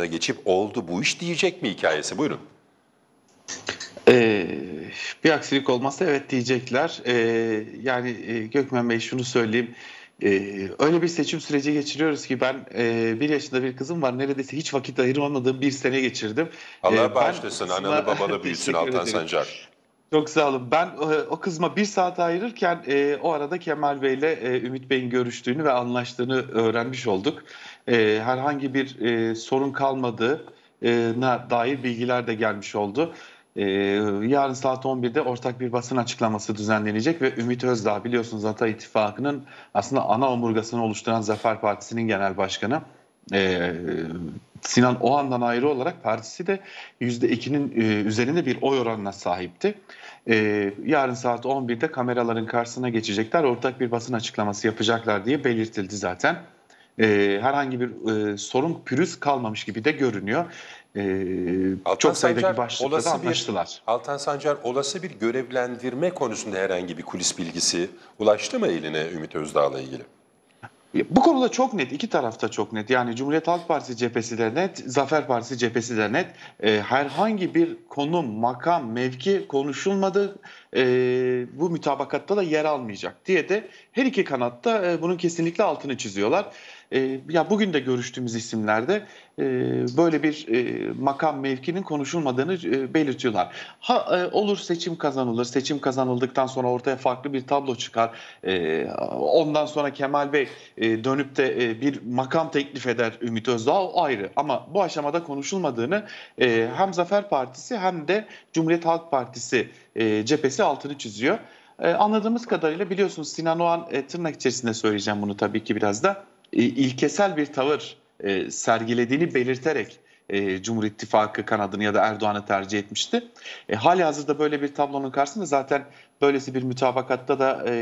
karşısına geçip oldu bu iş diyecek mi hikayesi? Buyurun. Ee, bir aksilik olmazsa evet diyecekler. Ee, yani e, Gökmen Bey şunu söyleyeyim. Ee, öyle bir seçim süreci geçiriyoruz ki ben e, bir yaşında bir kızım var neredeyse hiç vakit ayıramadığım bir sene geçirdim. Allah ee, bağışlasın anneni babanı büyüsün Altan Sancar. Çok sağ olun. Ben e, o kızma bir saat ayırırken e, o arada Kemal Bey'le e, Ümit Bey'in görüştüğünü ve anlaştığını öğrenmiş olduk. E, herhangi bir e, sorun kalmadığına dair bilgiler de gelmiş oldu. E, yarın saat 11'de ortak bir basın açıklaması düzenlenecek ve Ümit Özdağ biliyorsunuz Hatay İttifakı'nın aslında ana omurgasını oluşturan Zafer Partisi'nin genel başkanı. E, Sinan Oğan'dan ayrı olarak partisi de %2'nin e, üzerinde bir oy oranına sahipti. E, yarın saat 11'de kameraların karşısına geçecekler. Ortak bir basın açıklaması yapacaklar diye belirtildi zaten. E, herhangi bir sorun pürüz kalmamış gibi de görünüyor. Altan Çok sayıdaki Sancar, başlıkta da anlaştılar. Bir, Altan Sancar olası bir görevlendirme konusunda herhangi bir kulis bilgisi ulaştı mı eline Ümit Özdağ'la ilgili? Bu konuda çok net, iki tarafta çok net. Yani Cumhuriyet Halk Partisi cephesi de net, Zafer Partisi cephesi de net. Ee, herhangi bir konum, makam, mevki konuşulmadı. E, bu mütabakatta da yer almayacak diye de her iki kanatta e, bunun kesinlikle altını çiziyorlar. E, ya bugün de görüştüğümüz isimlerde e, böyle bir e, makam mevkinin konuşulmadığını e, belirtiyorlar. Ha e, olur seçim kazanılır, seçim kazanıldıktan sonra ortaya farklı bir tablo çıkar. E, ondan sonra Kemal Bey e, dönüp de e, bir makam teklif eder Ümit Özdağ o ayrı. Ama bu aşamada konuşulmadığını e, hem Zafer Partisi hem hem de Cumhuriyet Halk Partisi e, cephesi altını çiziyor. E, anladığımız kadarıyla biliyorsunuz Sinan Oğan e, tırnak içerisinde söyleyeceğim bunu tabii ki biraz da e, ilkesel bir tavır e, sergilediğini belirterek e, Cumhur İttifakı kanadını ya da Erdoğan'ı tercih etmişti. E, hali hazırda böyle bir tablonun karşısında zaten böylesi bir mütabakatta da e,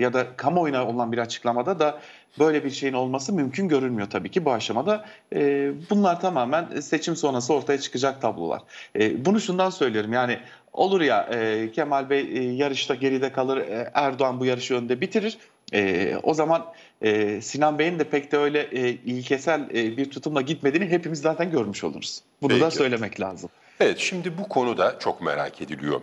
ya da kamuoyuna olan bir açıklamada da böyle bir şeyin olması mümkün görünmüyor tabii ki bu aşamada. E, bunlar tamamen seçim sonrası ortaya çıkacak tablolar. E, bunu şundan söylüyorum yani olur ya e, Kemal Bey e, yarışta geride kalır e, Erdoğan bu yarışı önde bitirir e, o zaman e, Sinan Bey'in de pek de öyle e, ilkesel e, bir tutumla gitmediğini hepimiz zaten görmüş oluruz. Bunu Peki. da söylemek lazım. Evet şimdi bu konuda çok merak ediliyor.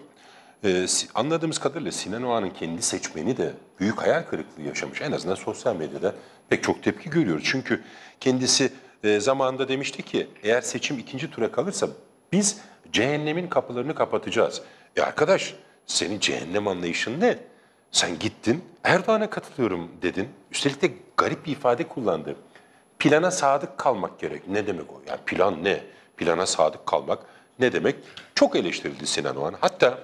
Ee, anladığımız kadarıyla Sinan Oğan'ın kendi seçmeni de büyük hayal kırıklığı yaşamış. En azından sosyal medyada pek çok tepki görüyoruz. Çünkü kendisi e, zamanında demişti ki eğer seçim ikinci tura kalırsa biz cehennemin kapılarını kapatacağız. E arkadaş senin cehennem anlayışın ne? Sen gittin, Erdoğan'a katılıyorum dedin. Üstelik de garip bir ifade kullandı. Plana sadık kalmak gerek. Ne demek o? Yani plan ne? Plana sadık kalmak ne demek? Çok eleştirildi Sinan Oğan. Hatta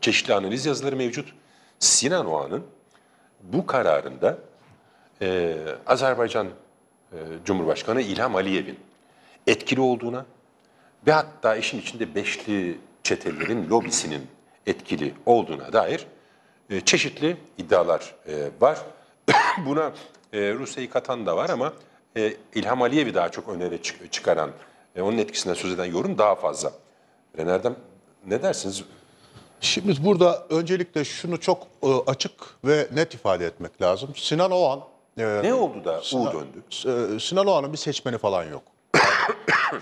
çeşitli analiz yazıları mevcut. Sinan Oğan'ın bu kararında e, Azerbaycan e, Cumhurbaşkanı İlham Aliyev'in etkili olduğuna ve hatta işin içinde beşli çetelerin lobisinin etkili olduğuna dair e, çeşitli iddialar e, var. Buna e, Rusya'yı katan da var ama e, İlham Aliyev'i daha çok önere çık çıkaran, e, onun etkisinden söz eden yorum daha fazla. Renerdem ne dersiniz? Şimdi burada öncelikle şunu çok e, açık ve net ifade etmek lazım. Sinan Oğan... E, ne oldu da Sinan, U döndü? E, Sinan Oğan'ın bir seçmeni falan yok.